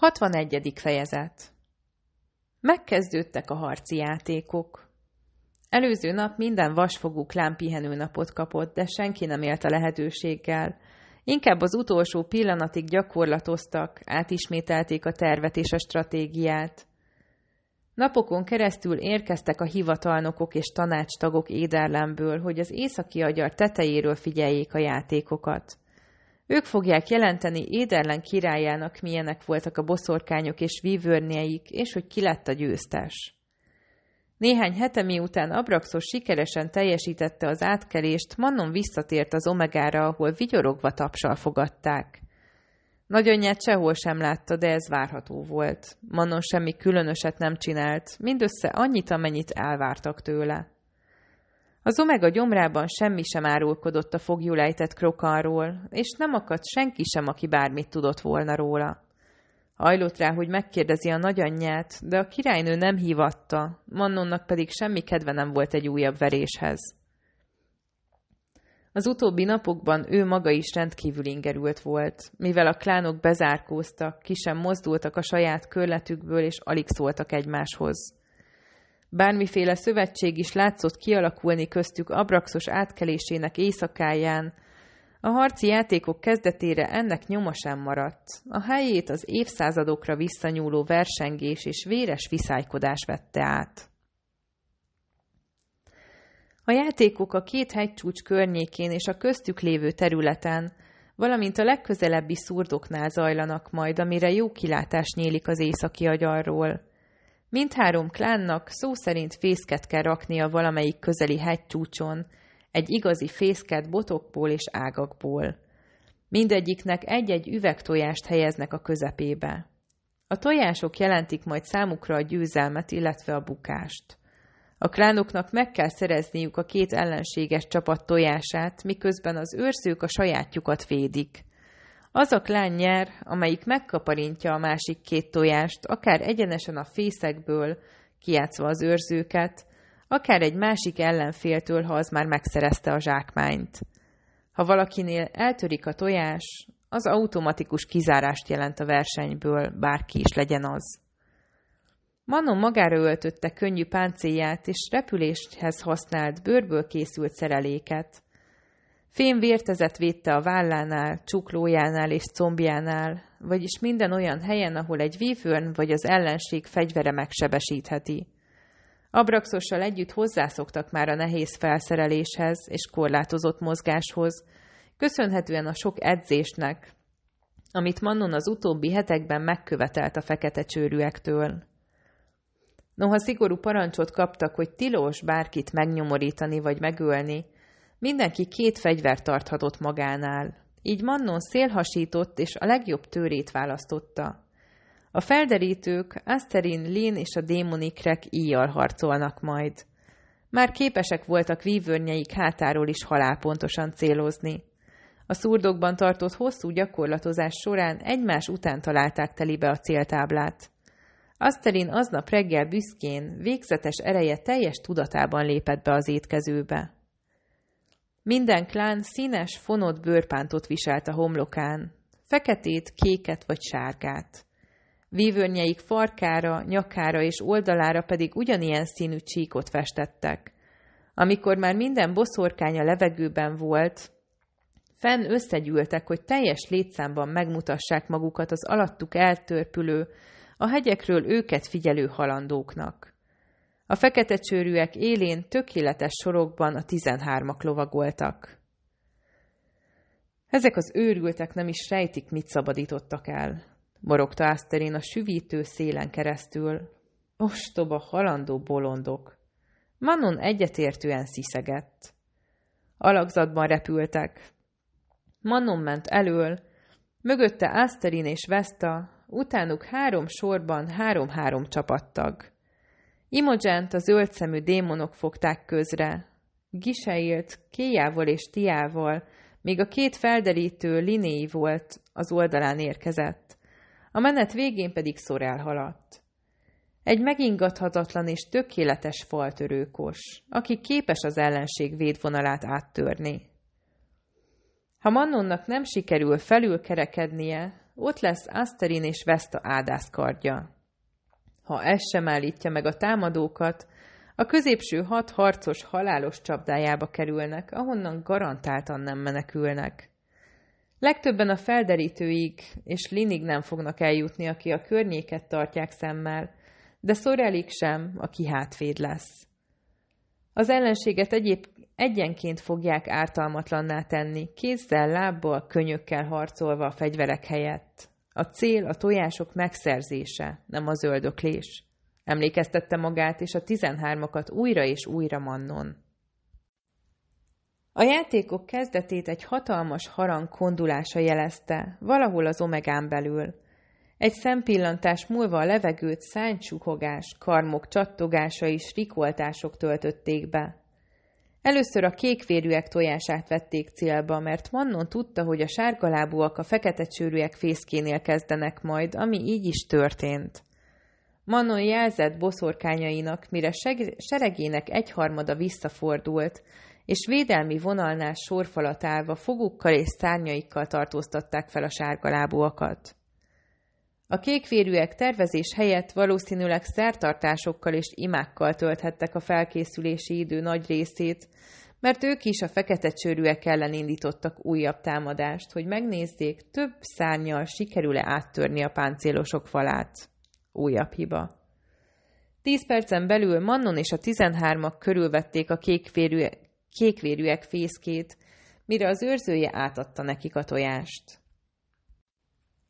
61. fejezet Megkezdődtek a harci játékok. Előző nap minden vasfogú klán napot kapott, de senki nem élt a lehetőséggel. Inkább az utolsó pillanatig gyakorlatoztak, átismételték a tervet és a stratégiát. Napokon keresztül érkeztek a hivatalnokok és tanácstagok éderlemből, hogy az északi agyar tetejéről figyeljék a játékokat. Ők fogják jelenteni Éderlen királyának, milyenek voltak a boszorkányok és vívőrnyeik, és hogy ki lett a győztes. Néhány hete miután Abraxos sikeresen teljesítette az átkelést, Mannon visszatért az Omegára, ahol vigyorogva tapsal fogadták. Nagyanyját sehol sem látta, de ez várható volt. Manon semmi különöset nem csinált, mindössze annyit, amennyit elvártak tőle. Az omega gyomrában semmi sem árulkodott a fogjulejtett krokanról, és nem akadt senki sem, aki bármit tudott volna róla. Hajlott rá, hogy megkérdezi a nagyanyját, de a királynő nem hívatta, Mannonnak pedig semmi kedve nem volt egy újabb veréshez. Az utóbbi napokban ő maga is rendkívül ingerült volt, mivel a klánok bezárkóztak, ki sem mozdultak a saját körletükből, és alig szóltak egymáshoz. Bármiféle szövetség is látszott kialakulni köztük Abraxos átkelésének éjszakáján. A harci játékok kezdetére ennek nyoma sem maradt. A helyét az évszázadokra visszanyúló versengés és véres viszálykodás vette át. A játékok a két hegycsúcs környékén és a köztük lévő területen, valamint a legközelebbi szurdoknál zajlanak majd, amire jó kilátás nyílik az északi agyarról. Mindhárom klánnak szó szerint fészket kell raknia valamelyik közeli hegycsúcson, egy igazi fészket botokból és ágakból. Mindegyiknek egy-egy üvegtojást helyeznek a közepébe. A tojások jelentik majd számukra a győzelmet, illetve a bukást. A klánoknak meg kell szerezniük a két ellenséges csapat tojását, miközben az őrzők a sajátjukat védik. Az a klán nyer, amelyik megkaparintja a másik két tojást, akár egyenesen a fészekből, kiátszva az őrzőket, akár egy másik ellenféltől, ha az már megszerezte a zsákmányt. Ha valakinél eltörik a tojás, az automatikus kizárást jelent a versenyből, bárki is legyen az. Manon magára öltötte könnyű páncélját és repüléshez használt bőrből készült szereléket. Fém vértezet védte a vállánál, csuklójánál és combjánál, vagyis minden olyan helyen, ahol egy vívőn vagy az ellenség fegyvere megsebesítheti. Abraxossal együtt hozzászoktak már a nehéz felszereléshez és korlátozott mozgáshoz, köszönhetően a sok edzésnek, amit Mannon az utóbbi hetekben megkövetelt a fekete csőrűektől. Noha szigorú parancsot kaptak, hogy tilos bárkit megnyomorítani vagy megölni, Mindenki két fegyvert tarthatott magánál. Így Mannon szélhasított és a legjobb tőrét választotta. A felderítők, Asterin, Lin és a démonikrek íjjal harcolnak majd. Már képesek voltak vívőrnyeik hátáról is halálpontosan célozni. A szurdokban tartott hosszú gyakorlatozás során egymás után találták telibe a céltáblát. Asterin aznap reggel büszkén, végzetes ereje teljes tudatában lépett be az étkezőbe. Minden klán színes, fonott bőrpántot viselt a homlokán, feketét, kéket vagy sárgát. Vívőrnyeik farkára, nyakára és oldalára pedig ugyanilyen színű csíkot festettek. Amikor már minden boszorkány a levegőben volt, fenn összegyűltek, hogy teljes létszámban megmutassák magukat az alattuk eltörpülő, a hegyekről őket figyelő halandóknak. A fekete csőrűek élén tökéletes sorokban a tizenhármak lovagoltak. Ezek az őrültek nem is rejtik, mit szabadítottak el, morogta Ászterén a süvítő szélen keresztül. Ostoba, halandó bolondok! Manon egyetértően sziszegett. Alakzatban repültek. Manon ment elől, mögötte Ászterin és Vesta, utánuk három sorban három-három csapattag imogen az a szemű démonok fogták közre. Giseilt Kéjával és Tiával, még a két felderítő linéi volt, az oldalán érkezett. A menet végén pedig szor elhaladt. Egy megingathatatlan és tökéletes faltörőkos, aki képes az ellenség védvonalát áttörni. Ha Mannonnak nem sikerül felülkerekednie, ott lesz Asterin és Vesta ádászkardja. Ha ez sem állítja meg a támadókat, a középső hat harcos halálos csapdájába kerülnek, ahonnan garantáltan nem menekülnek. Legtöbben a felderítőig és Linig nem fognak eljutni, aki a környéket tartják szemmel, de Szorelik sem, aki hátvéd lesz. Az ellenséget egyéb egyenként fogják ártalmatlanná tenni, kézzel, lábbal, könyökkel harcolva a fegyverek helyett. A cél a tojások megszerzése, nem az öldöklés. Emlékeztette magát és a tizenhármakat újra és újra mannon. A játékok kezdetét egy hatalmas harang kondulása jelezte, valahol az omegán belül. Egy szempillantás múlva a levegőt szánycsukogás, karmok csattogása és rikoltások töltötték be. Először a kékvérűek tojását vették célba, mert Mannon tudta, hogy a sárgalábúak a fekete csőrűek fészkénél kezdenek majd, ami így is történt. Mannon jelzett boszorkányainak, mire seregének egyharmada visszafordult, és védelmi vonalnál sorfalat állva fogukkal és szárnyaikkal tartóztatták fel a sárgalábúakat. A kékvérűek tervezés helyett valószínűleg szertartásokkal és imákkal tölthettek a felkészülési idő nagy részét, mert ők is a fekete csőrűek ellen indítottak újabb támadást, hogy megnézzék, több szárnyal sikerül-e áttörni a páncélosok falát. Újabb hiba. Tíz percen belül Mannon és a tizenhármak körülvették a kékvérűek, kékvérűek fészkét, mire az őrzője átadta nekik a tojást.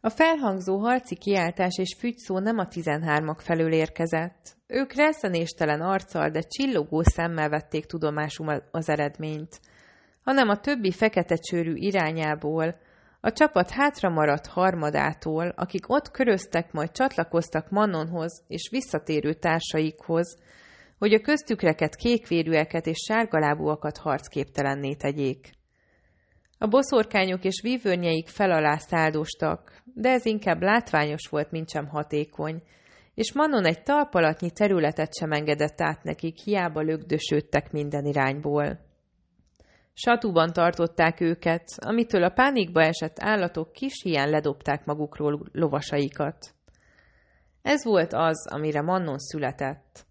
A felhangzó harci kiáltás és fügyszó nem a tizenhármak felől érkezett. Ők reszenéstelen arccal, de csillogó szemmel vették tudomásul az eredményt, hanem a többi fekete csőrű irányából, a csapat hátra maradt harmadától, akik ott köröztek, majd csatlakoztak Mannonhoz és visszatérő társaikhoz, hogy a köztükreket, kékvérűeket és sárgalábúakat harcképtelenné tegyék. A boszorkányok és vívőrnyeik felalá száldostak, de ez inkább látványos volt, mint sem hatékony, és Manon egy talpalatnyi területet sem engedett át nekik, hiába lögdösődtek minden irányból. Satúban tartották őket, amitől a pánikba esett állatok kis hián ledobták magukról lovasaikat. Ez volt az, amire Mannon született.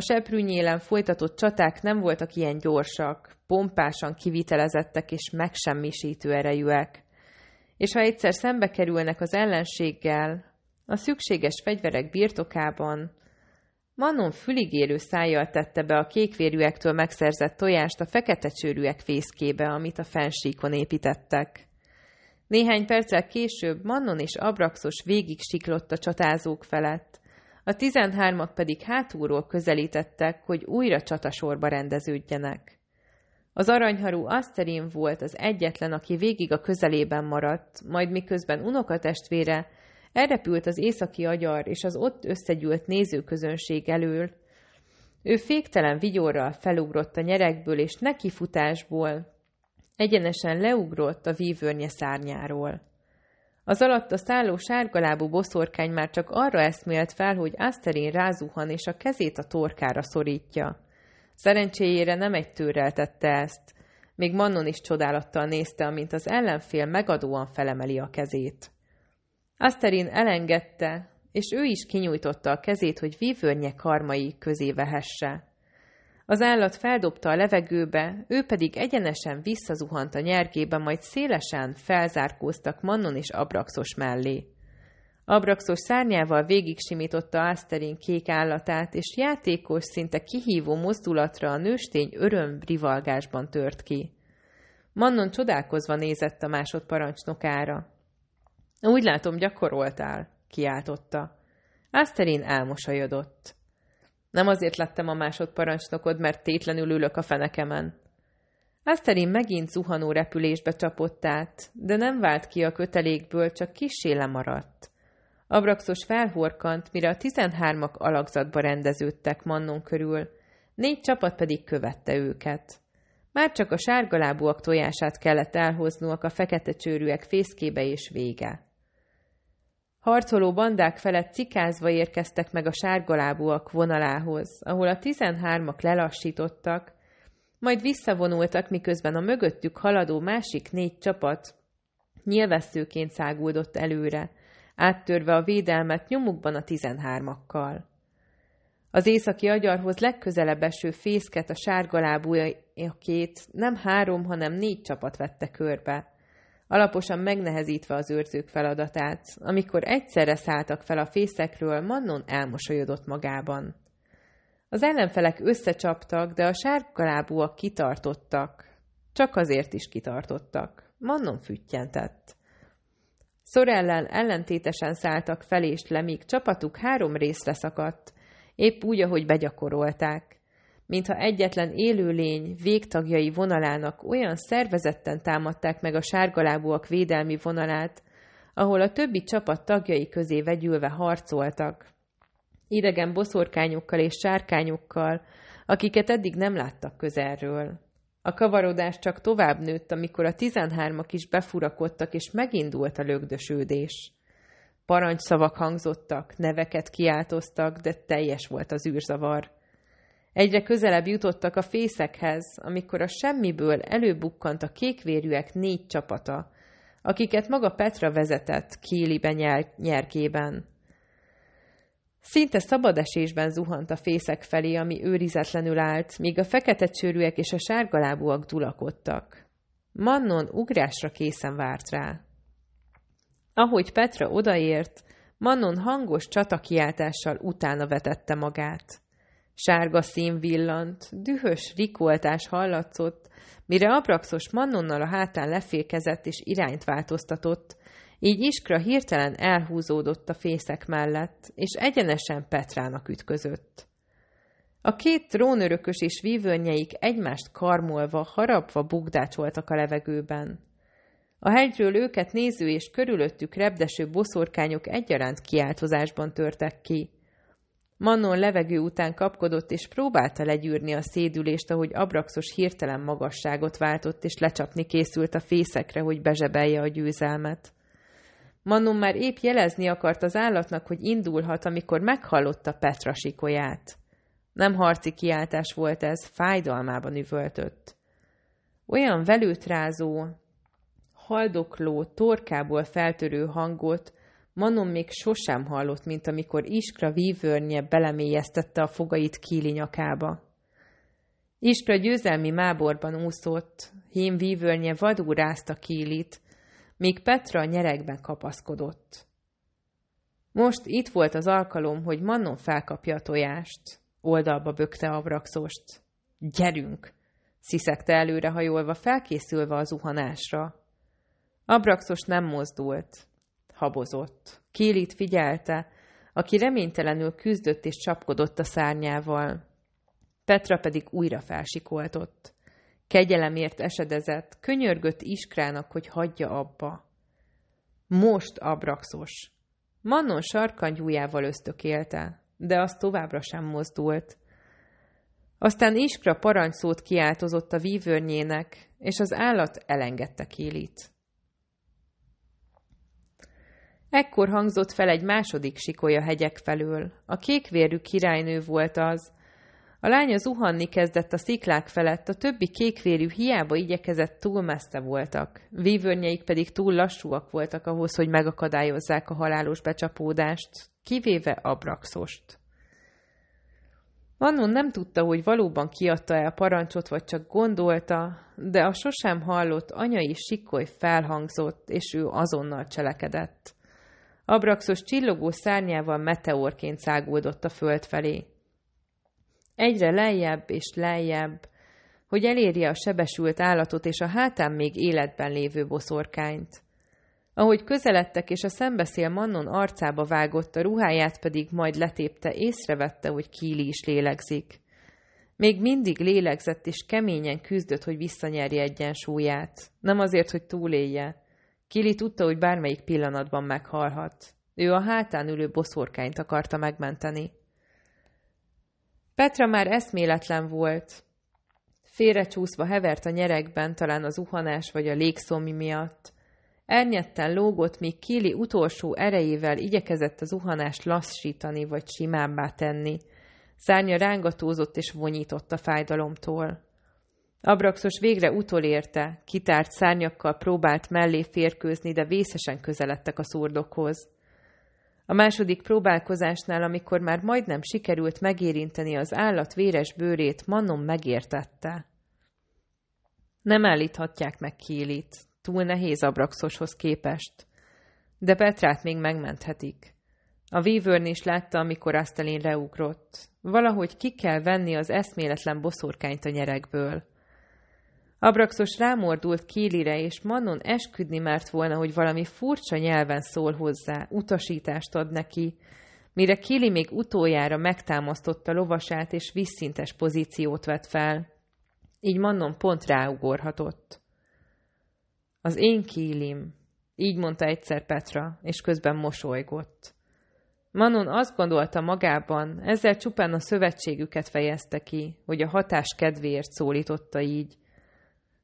A seprűnyélen folytatott csaták nem voltak ilyen gyorsak, pompásan kivitelezettek és megsemmisítő erejűek. És ha egyszer szembe kerülnek az ellenséggel, a szükséges fegyverek birtokában, Manon élő szájjal tette be a kékvérűektől megszerzett tojást a fekete csőrűek fészkébe, amit a fensíkon építettek. Néhány perccel később Mannon és Abraxos végig siklott a csatázók felett, a tizenhármak pedig hátulról közelítettek, hogy újra csatasorba rendeződjenek. Az aranyharú Aszterin volt az egyetlen, aki végig a közelében maradt, majd miközben unokatestvére elrepült az északi agyar és az ott összegyűlt nézőközönség elől. Ő féktelen vigyorral felugrott a nyerekből és nekifutásból, egyenesen leugrott a vívőrnye szárnyáról. Az alatt a szálló sárgalábú boszorkány már csak arra eszmélt fel, hogy Aszterin rázuhan és a kezét a torkára szorítja. Szerencséjére nem egy tőrrel tette ezt. Még Mannon is csodálattal nézte, amint az ellenfél megadóan felemeli a kezét. Aszterin elengedte, és ő is kinyújtotta a kezét, hogy vívőrnye karmai közé vehesse. Az állat feldobta a levegőbe, ő pedig egyenesen visszazuhant a nyergébe, majd szélesen felzárkóztak Mannon és Abraxos mellé. Abraxos szárnyával végig simította Ászterin kék állatát, és játékos, szinte kihívó mozdulatra a nőstény öröm rivalgásban tört ki. Mannon csodálkozva nézett a másodparancsnokára. Úgy látom, gyakoroltál, kiáltotta. Ászterin elmosolyodott. Nem azért lettem a másodparancsnokod, mert tétlenül ülök a fenekemen. Eszterin megint zuhanó repülésbe csapott át, de nem vált ki a kötelékből, csak kisé lemaradt. Abraxos felhorkant, mire a tizenhármak alakzatba rendeződtek Mannon körül, négy csapat pedig követte őket. Már csak a sárgalábúak tojását kellett elhoznunk a fekete csőrűek fészkébe és vége. Harcoló bandák felett cikázva érkeztek meg a sárgalábúak vonalához, ahol a tizenhármak lelassítottak, majd visszavonultak, miközben a mögöttük haladó másik négy csapat nyilvesszőként száguldott előre, áttörve a védelmet nyomukban a tizenhármakkal. Az északi agyarhoz legközelebb eső fészket a sárgalábújakét nem három, hanem négy csapat vette körbe alaposan megnehezítve az őrzők feladatát. Amikor egyszerre szálltak fel a fészekről, Mannon elmosolyodott magában. Az ellenfelek összecsaptak, de a sárkalábúak kitartottak. Csak azért is kitartottak. Mannon füttyentett. Szorellel ellentétesen szálltak fel és le, míg csapatuk három részre szakadt, épp úgy, ahogy begyakorolták mintha egyetlen élőlény végtagjai vonalának olyan szervezetten támadták meg a sárgalábúak védelmi vonalát, ahol a többi csapat tagjai közé vegyülve harcoltak. Idegen boszorkányokkal és sárkányokkal, akiket eddig nem láttak közelről. A kavarodás csak tovább nőtt, amikor a tizenhármak is befurakodtak, és megindult a lögdösődés. Parancsszavak hangzottak, neveket kiáltoztak, de teljes volt az űrzavar. Egyre közelebb jutottak a fészekhez, amikor a semmiből előbukkant a kékvérűek négy csapata, akiket maga Petra vezetett Kéliben nyel- nyerkében. Szinte szabad esésben zuhant a fészek felé, ami őrizetlenül állt, míg a fekete csőrűek és a sárgalábúak dulakodtak. Mannon ugrásra készen várt rá. Ahogy Petra odaért, Mannon hangos csatakiáltással utána vetette magát. Sárga szín villant, dühös rikoltás hallatszott, mire Abraxos mannonnal a hátán lefékezett és irányt változtatott, így Iskra hirtelen elhúzódott a fészek mellett, és egyenesen Petrának ütközött. A két trónörökös és vívőnyeik egymást karmolva, harapva bugdácsoltak a levegőben. A hegyről őket néző és körülöttük repdeső boszorkányok egyaránt kiáltozásban törtek ki. Mannon levegő után kapkodott, és próbálta legyűrni a szédülést, ahogy abraxos hirtelen magasságot váltott, és lecsapni készült a fészekre, hogy bezsebelje a győzelmet. Mannon már épp jelezni akart az állatnak, hogy indulhat, amikor meghallotta Petra sikolyát. Nem harci kiáltás volt ez, fájdalmában üvöltött. Olyan velőtrázó, haldokló, torkából feltörő hangot, Manon még sosem hallott, mint amikor Iskra vívőrnye belemélyeztette a fogait Kíli nyakába. Iskra győzelmi máborban úszott, hím vívőrnye vadul rázta Kílit, míg Petra a nyerekben kapaszkodott. Most itt volt az alkalom, hogy Mannon felkapja a tojást. Oldalba bökte a vraxost. Gyerünk! sziszegte előrehajolva, felkészülve a zuhanásra. Abraxos nem mozdult habozott. Kélit figyelte, aki reménytelenül küzdött és csapkodott a szárnyával. Petra pedig újra felsikoltott. Kegyelemért esedezett, könyörgött Iskrának, hogy hagyja abba. Most abraxos. Mannon sarkangyújával ösztökélte, de az továbbra sem mozdult. Aztán Iskra parancsszót kiáltozott a vívőrnyének, és az állat elengedte Kélit. Ekkor hangzott fel egy második sikolya a hegyek felől. A kékvérű királynő volt az. A lánya zuhanni kezdett a sziklák felett, a többi kékvérű hiába igyekezett túl messze voltak. Vívőrnyeik pedig túl lassúak voltak ahhoz, hogy megakadályozzák a halálos becsapódást, kivéve Abraxost. Annon nem tudta, hogy valóban kiadta-e a parancsot, vagy csak gondolta, de a sosem hallott anyai sikoly felhangzott, és ő azonnal cselekedett. Abraxos csillogó szárnyával meteorként száguldott a föld felé. Egyre lejjebb és lejjebb, hogy elérje a sebesült állatot és a hátán még életben lévő boszorkányt. Ahogy közeledtek, és a szembeszél Mannon arcába vágott, a ruháját pedig majd letépte, észrevette, hogy Kíli is lélegzik. Még mindig lélegzett, és keményen küzdött, hogy visszanyerje egyensúlyát. Nem azért, hogy túlélje, Kili tudta, hogy bármelyik pillanatban meghalhat. Ő a hátán ülő boszorkányt akarta megmenteni. Petra már eszméletlen volt. Félrecsúszva hevert a nyerekben, talán az uhanás vagy a légszomi miatt. Ernyetten lógott, míg Kili utolsó erejével igyekezett az uhanást lassítani vagy simábbá tenni. Szárnya rángatózott és vonyított a fájdalomtól. Abraxos végre utolérte, kitárt szárnyakkal próbált mellé férkőzni, de vészesen közeledtek a szurdokhoz. A második próbálkozásnál, amikor már majdnem sikerült megérinteni az állat véres bőrét, Mannom megértette. Nem állíthatják meg Kélit, túl nehéz Abraxoshoz képest. De Petrát még megmenthetik. A vívőrn is látta, amikor Asztelin leugrott. Valahogy ki kell venni az eszméletlen boszorkányt a nyerekből. Abraxos rámordult Kélire, és Manon esküdni mert volna, hogy valami furcsa nyelven szól hozzá, utasítást ad neki, mire Kéli még utoljára megtámasztotta lovasát, és visszintes pozíciót vett fel. Így Manon pont ráugorhatott. Az én Kélim, így mondta egyszer Petra, és közben mosolygott. Manon azt gondolta magában, ezzel csupán a szövetségüket fejezte ki, hogy a hatás kedvéért szólította így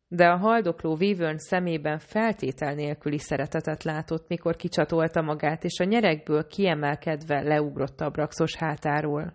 de a haldokló vívőn szemében feltétel nélküli szeretetet látott, mikor kicsatolta magát, és a nyerekből kiemelkedve leugrott a braxos hátáról.